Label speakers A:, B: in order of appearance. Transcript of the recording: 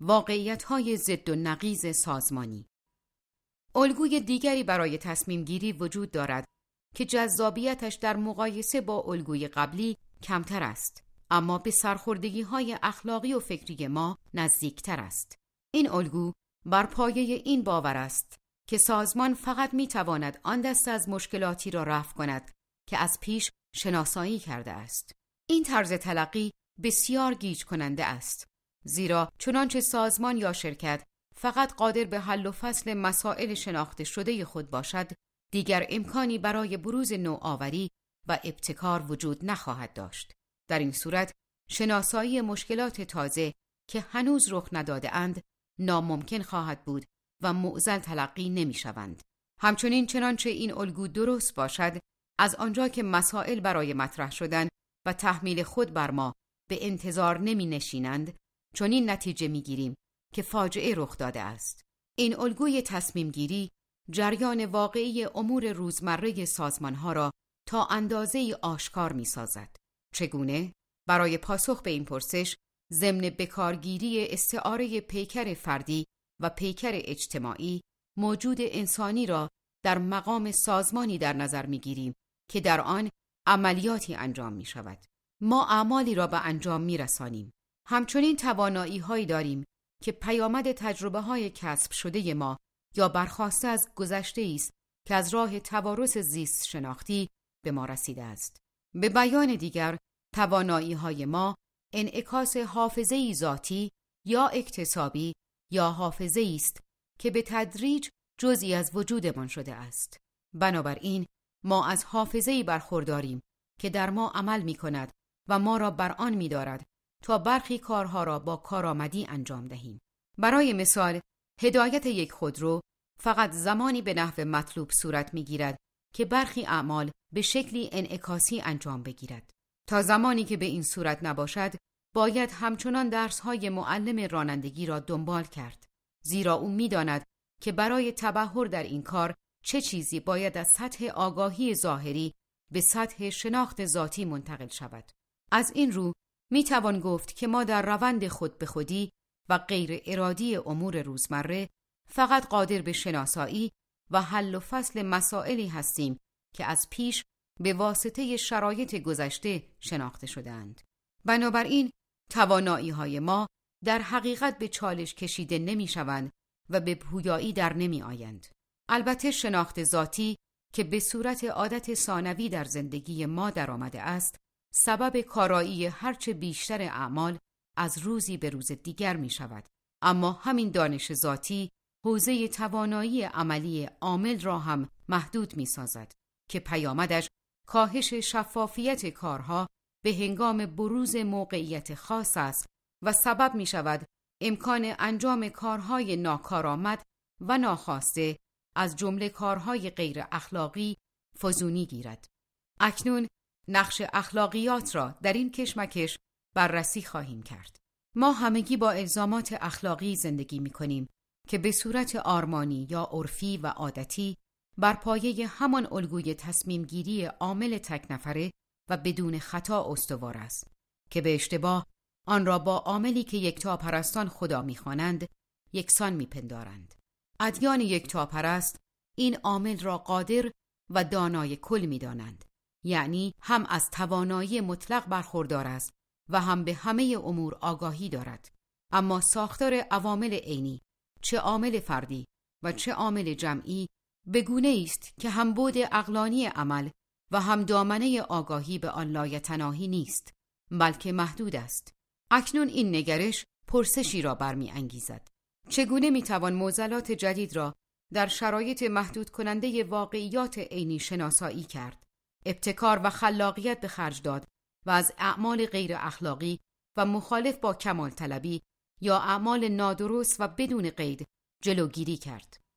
A: واقعیت های زد و نقیز سازمانی الگوی دیگری برای تصمیم گیری وجود دارد که جذابیتش در مقایسه با الگوی قبلی کمتر است اما به سرخوردگی های اخلاقی و فکری ما نزدیکتر است این الگو بر پایه این باور است که سازمان فقط می تواند آن دست از مشکلاتی را رفع کند که از پیش شناسایی کرده است این طرز تلقی بسیار گیج کننده است زیرا چنانچه سازمان یا شرکت فقط قادر به حل و فصل مسائل شناخته شده خود باشد دیگر امکانی برای بروز نوآوری و ابتکار وجود نخواهد داشت در این صورت شناسایی مشکلات تازه که هنوز رخ نداده اند ناممکن خواهد بود و معزل تلقی نمی شوند. همچنین چنانچه این الگو درست باشد از آنجا که مسائل برای مطرح شدن و تحمیل خود بر ما به انتظار نمی نشینند چون این نتیجه میگیریم که فاجعه رخ داده است این الگوی تصمیم گیری جریان واقعی امور روزمره سازمان ها را تا اندازه آشکار می سازد. چگونه؟ برای پاسخ به این پرسش ضمن بکارگیری استعاره پیکر فردی و پیکر اجتماعی موجود انسانی را در مقام سازمانی در نظر می گیریم که در آن عملیاتی انجام می شود. ما اعمالی را به انجام می رسانیم. همچنین توانایی هایی داریم که پیامد تجربه های کسب شده ما یا برخواسته از گذشته است که از راه توارث زیست شناختی به ما رسیده است. به بیان دیگر توانایی های ما انعکاس حافظه ای ذاتی یا اکتسابی یا حافظه است که به تدریج جزی از وجودمان شده است. بنابراین ما از حافظه ای برخورداریم که در ما عمل می کند و ما را بر آن می دارد تا برخی کارها را با کارآمدی انجام دهیم برای مثال هدایت یک خودرو فقط زمانی به نحو مطلوب صورت میگیرد که برخی اعمال به شکلی انعکاسی انجام بگیرد تا زمانی که به این صورت نباشد باید همچنان درسهای معلم رانندگی را دنبال کرد زیرا او میداند که برای تبهر در این کار چه چیزی باید از سطح آگاهی ظاهری به سطح شناخت ذاتی منتقل شود از این رو می توان گفت که ما در روند خود به خودی و غیر ارادی امور روزمره فقط قادر به شناسایی و حل و فصل مسائلی هستیم که از پیش به واسطه شرایط گذشته شناخته شدند. بنابراین توانایی های ما در حقیقت به چالش کشیده نمی شوند و به پویایی در نمی آیند. البته شناخت ذاتی که به صورت عادت ثانوی در زندگی ما درآمده است سبب کارایی هرچه بیشتر اعمال از روزی به روز دیگر می شود اما همین دانش ذاتی حوزه توانایی عملی عامل را هم محدود می سازد که پیامدش کاهش شفافیت کارها به هنگام بروز موقعیت خاص است و سبب می شود امکان انجام کارهای ناکارآمد و ناخواسته از جمله کارهای غیر اخلاقی فزونی گیرد. اکنون نقش اخلاقیات را در این کشمکش بررسی خواهیم کرد. ما همگی با الزامات اخلاقی زندگی می کنیم که به صورت آرمانی یا عرفی و عادتی بر پایه همان الگوی تصمیمگیری عامل تک نفره و بدون خطا استوار است که به اشتباه آن را با عاملی که یک پرستان خدا میخوانند یکسان میپندارند ادیان یکتا پرست این عامل را قادر و دانای کل میدانند یعنی هم از توانایی مطلق برخوردار است و هم به همه امور آگاهی دارد اما ساختار عوامل عینی چه عامل فردی و چه عامل جمعی بگونه است که هم بود اقلانی عمل و هم دامنه آگاهی به آن لایتناهی نیست بلکه محدود است اکنون این نگرش پرسشی را برمیانگیزد چگونه توان موزلات جدید را در شرایط محدود کننده واقعیات عینی شناسایی کرد ابتکار و خلاقیت به خرج داد و از اعمال غیر اخلاقی و مخالف با کمال طلبی یا اعمال نادرست و بدون قید جلوگیری کرد.